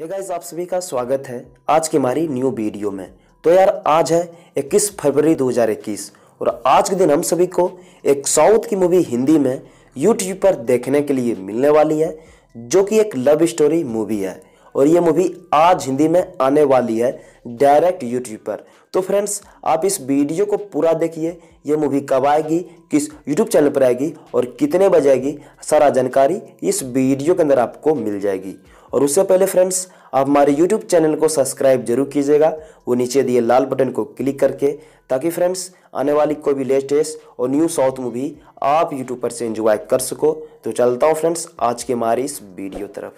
hey guys आप सभी का स्वागत है आज की हमारी न्यू वीडियो में तो यार आज है 21 फरवरी 2021 और आज के दिन हम सभी को एक साउथ की मूवी हिंदी में यूट्यूब पर देखने के लिए मिलने वाली है जो कि एक लव स्टोरी मूवी है और ये मूवी आज हिंदी में आने वाली है डायरेक्ट यूट्यूब पर तो फ्रेंड्स आप इस वीडियो को पूरा देखिए ये मूवी कब आएगी किस यूट्यूब चैनल पर आएगी और कितने बजे आएगी सारा जानकारी इस वीडियो के अंदर आपको मिल जाएगी और उससे पहले फ्रेंड्स आप हमारे यूट्यूब चैनल को सब्सक्राइब जरूर कीजिएगा वो नीचे दिए लाल बटन को क्लिक करके ताकि फ्रेंड्स आने वाली कोई भी लेटेस्ट और न्यू साउथ मूवी आप यूट्यूब पर से इंजॉय कर सको तो चलता हूँ फ्रेंड्स आज के हमारी इस वीडियो तरफ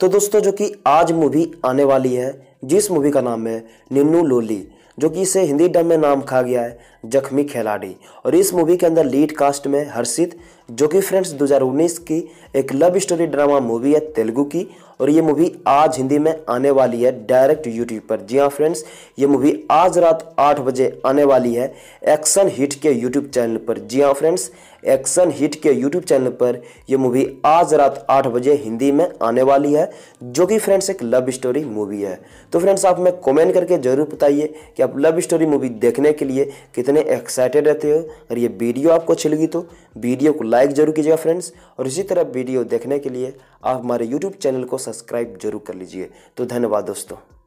तो दोस्तों जो कि आज मूवी आने वाली है जिस मूवी का नाम है निन्नू लोली जो कि इसे हिंदी डब में नाम खा गया है जख्मी खिलाड़ी और इस मूवी के अंदर लीड कास्ट में हर्षित जो कि फ्रेंड्स 2019 की एक लव स्टोरी ड्रामा मूवी है तेलुगु की और ये मूवी आज हिंदी में आने वाली है डायरेक्ट यूट्यूब पर जी हाँ फ्रेंड्स ये मूवी आज रात आठ बजे आने वाली है एक्शन हिट के यूट्यूब चैनल पर जी हाँ फ्रेंड्स एक्शन हिट के यूट्यूब चैनल पर यह मूवी आज रात आठ बजे हिंदी में आने वाली है जो कि फ्रेंड्स एक लव स्टोरी मूवी है तो फ्रेंड्स आप हमें कमेंट करके ज़रूर बताइए कि आप लव स्टोरी मूवी देखने के लिए कितने एक्साइटेड रहते हो और ये वीडियो आपको अच्छी लगी तो वीडियो को लाइक जरूर कीजिएगा फ्रेंड्स और इसी तरह वीडियो देखने के लिए आप हमारे यूट्यूब चैनल को सब्सक्राइब जरूर कर लीजिए तो धन्यवाद दोस्तों